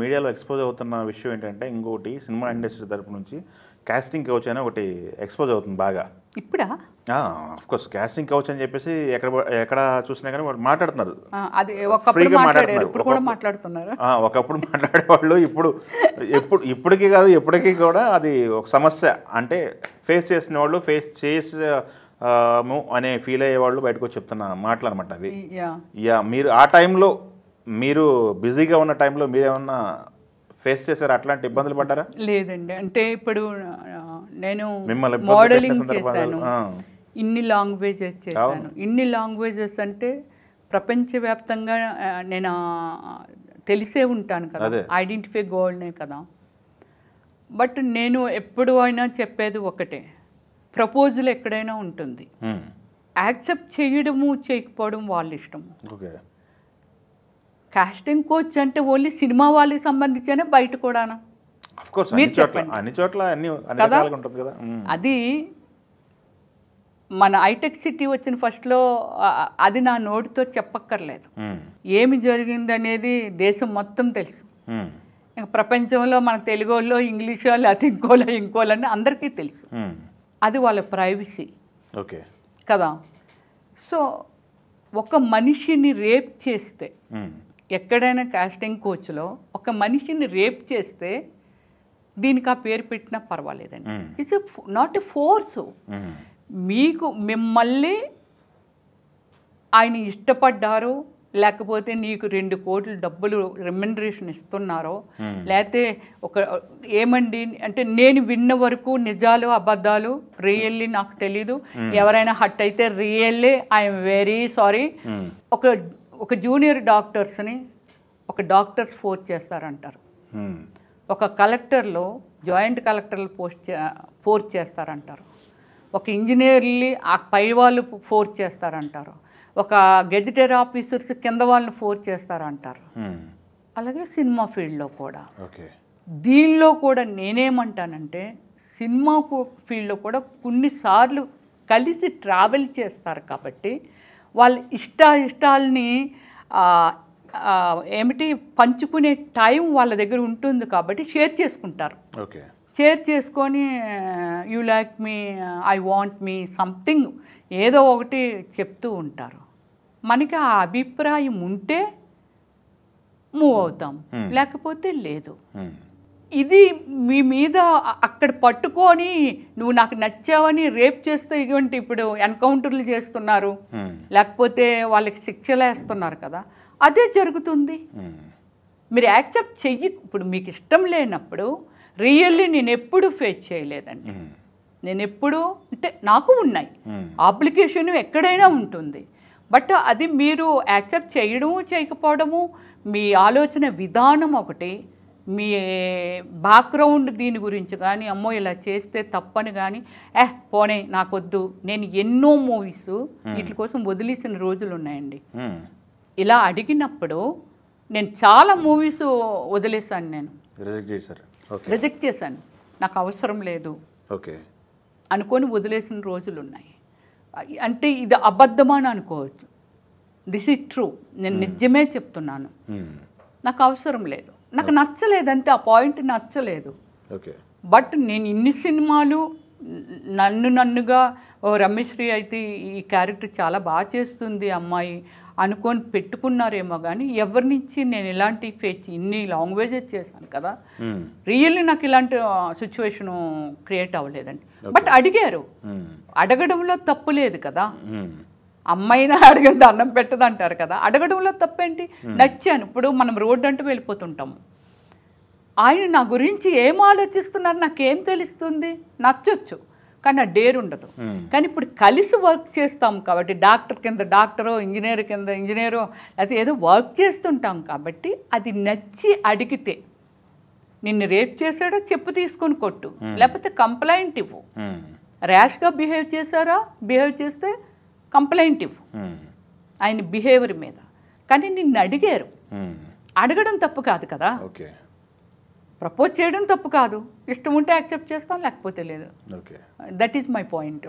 మీడియాలో ఎక్స్పోజ్ అవుతున్న విషయం ఏంటంటే ఇంకోటి సినిమా ఇండస్ట్రీ తరపు నుంచి క్యాస్టింగ్ కౌచ్ అని ఒకటి ఎక్స్పోజ్ అవుతుంది బాగా ఇప్పుడా కోర్స్ క్యాస్టింగ్ కౌచ్ అని చెప్పేసి ఎక్కడ ఎక్కడ చూసినా కానీ మాట్లాడుతున్నారు ఫ్రీగా మాట్లాడుతున్నారు ఒకప్పుడు మాట్లాడేవాళ్ళు ఇప్పుడు ఎప్పుడు ఇప్పటికీ కాదు ఇప్పటికీ కూడా అది ఒక సమస్య అంటే ఫేస్ చేసిన వాళ్ళు ఫేస్ చేసే అనే ఫీల్ అయ్యే వాళ్ళు బయటకు చెప్తున్న మాటలు అనమాట అవి యా మీరు ఆ టైంలో మీరు బిజీగా ఉన్న టైంలో మీరేమన్నా ఫేస్ చేశారు అట్లాంటి ఇబ్బందులు పడ్డారా లేదండి అంటే ఇప్పుడు నేను మోడలింగ్ చేశాను ఇన్ని లాంగ్వేజెస్ చేశాను ఇన్ని లాంగ్వేజెస్ అంటే ప్రపంచవ్యాప్తంగా నేను తెలిసే ఉంటాను కదా ఐడెంటిఫై గోల్నే కదా బట్ నేను ఎప్పుడు అయినా చెప్పేది ఒకటే ప్రపోజల్ ఎక్కడైనా ఉంటుంది యాక్సెప్ట్ చేయడము చేయకపోవడం వాళ్ళ ఇష్టం కాస్టింగ్ కోచ్ అంటే ఓన్లీ సినిమా వాళ్ళకి సంబంధించిన బయట కూడా మీరు చోట్ల అది మన హైటెక్ సిటీ వచ్చిన ఫస్ట్లో అది నా నోటితో చెప్పక్కర్లేదు ఏమి జరిగింది అనేది దేశం మొత్తం తెలుసు ఇంకా ప్రపంచంలో మన తెలుగు వాళ్ళు ఇంగ్లీష్ వాళ్ళు అది ఇంకోలో ఇంకోలో అందరికీ తెలుసు అది వాళ్ళ ప్రైవసీ ఓకే కదా సో ఒక మనిషిని రేప్ చేస్తే ఎక్కడైనా కాస్టింగ్ కోచ్లో ఒక మనిషిని రేప్ చేస్తే దీనికి ఆ పేరు పెట్టినా పర్వాలేదండి ఇట్స్ నాట్ ఎ ఫోర్స్ మీకు మిమ్మల్ని ఆయన ఇష్టపడ్డారు లేకపోతే నీకు రెండు కోట్లు డబ్బులు రిమండరేషన్ ఇస్తున్నారో లేకపోతే ఒక ఏమండి అంటే నేను విన్న వరకు నిజాలు అబద్ధాలు రియల్లీ నాకు తెలీదు ఎవరైనా హట్ అయితే రియల్లీ ఐఎమ్ వెరీ సారీ ఒక ఒక జూనియర్ డాక్టర్స్ని ఒక డాక్టర్స్ ఫోర్స్ చేస్తారంటారు ఒక కలెక్టర్లో జాయింట్ కలెక్టర్లు పోస్ట్ ఫోర్స్ చేస్తారంటారు ఒక ఇంజనీర్లు ఆ పై వాళ్ళు ఫోర్స్ చేస్తారంటారు ఒక గెజిటెడ్ ఆఫీసర్స్ కింద వాళ్ళని ఫోర్స్ చేస్తారంటారు అలాగే సినిమా ఫీల్డ్లో కూడా దీనిలో కూడా నేనేమంటానంటే సినిమా ఫీల్డ్లో కూడా కొన్నిసార్లు కలిసి ట్రావెల్ చేస్తారు కాబట్టి వాళ్ళ ఇష్ట ఇష్టాలని ఏమిటి పంచుకునే టైం వాళ్ళ దగ్గర ఉంటుంది కాబట్టి షేర్ చేసుకుంటారు ఓకే షేర్ చేసుకొని you like me I want me something ఏదో ఒకటి చెప్తూ ఉంటారు మనకి ఆ అభిప్రాయం ఉంటే మూవ్ అవుతాం లేకపోతే లేదు ఇది మీ మీద అక్కడ పట్టుకొని నువ్వు నాకు నచ్చావని రేప్ చేస్తే ఇటువంటి ఇప్పుడు ఎన్కౌంటర్లు చేస్తున్నారు లేకపోతే వాళ్ళకి శిక్షలు వేస్తున్నారు కదా అదే జరుగుతుంది మీరు యాక్సెప్ట్ చెయ్యి ఇప్పుడు మీకు ఇష్టం లేనప్పుడు రియల్లీ నేను ఎప్పుడు ఫేస్ చేయలేదండి నేను ఎప్పుడు అంటే నాకు ఉన్నాయి అప్లికేషన్ ఎక్కడైనా ఉంటుంది బట్ అది మీరు యాక్సెప్ట్ చేయడము చేయకపోవడము మీ ఆలోచన విధానం ఒకటి మీ బ్యాక్గ్రౌండ్ దీని గురించి కానీ అమ్మో ఇలా చేస్తే తప్పని కానీ ఏహ్ పోనే నాకొద్దు నేను ఎన్నో మూవీస్ వీటి కోసం వదిలేసిన రోజులు ఉన్నాయండి ఇలా అడిగినప్పుడు నేను చాలా మూవీస్ వదిలేశాను నేను రిజెక్ట్ చేశాను నాకు అవసరం లేదు ఓకే అనుకొని వదిలేసిన రోజులు ఉన్నాయి అంటే ఇది అబద్ధమని అనుకోవచ్చు దిస్ ఇస్ ట్రూ నేను నిజమే చెప్తున్నాను నాకు అవసరం లేదు నాకు అంతే ఆ పాయింట్ నచ్చలేదు ఓకే బట్ నేను ఇన్ని సినిమాలు నన్ను నన్నుగా ఓ రమేశ్రీ అయితే ఈ క్యారెక్టర్ చాలా బాగా చేస్తుంది అమ్మాయి అనుకొని పెట్టుకున్నారేమో కానీ ఎవరి నుంచి నేను ఇలాంటి ఫేస్ ఇన్ని లాంగ్వేజెస్ చేశాను కదా రియల్లీ నాకు ఇలాంటి సిచ్యువేషను క్రియేట్ అవ్వలేదండి బట్ అడిగారు అడగడంలో తప్పు లేదు కదా అమ్మైనా అడగండి అన్నం పెట్టదంటారు కదా అడగడంలో తప్పేంటి నచ్చాను ఇప్పుడు మనం రోడ్డు అంటూ వెళ్ళిపోతుంటాము ఆయన నా గురించి ఏం ఆలోచిస్తున్నారు నాకేం తెలుస్తుంది నచ్చొచ్చు కానీ ఆ డేర్ ఉండదు కానీ ఇప్పుడు కలిసి వర్క్ చేస్తాం కాబట్టి డాక్టర్ కింద డాక్టరో ఇంజనీర్ కింద ఇంజనీరో లేకపోతే ఏదో వర్క్ చేస్తుంటాం కాబట్టి అది నచ్చి అడిగితే నిన్ను రేప్ చేశాడో చెప్పు తీసుకుని కొట్టు లేకపోతే కంప్లైంట్ ఇవ్వు ర్యాష్గా బిహేవ్ చేశారా బిహేవ్ చేస్తే కంప్లైంటివ్ ఆయన బిహేవియర్ మీద కానీ నిన్ను అడిగారు అడగడం తప్పు కాదు కదా ప్రపోజ్ చేయడం తప్పు కాదు ఇష్టం ఉంటే యాక్సెప్ట్ చేస్తాం లేకపోతే లేదు దట్ ఈజ్ మై పాయింట్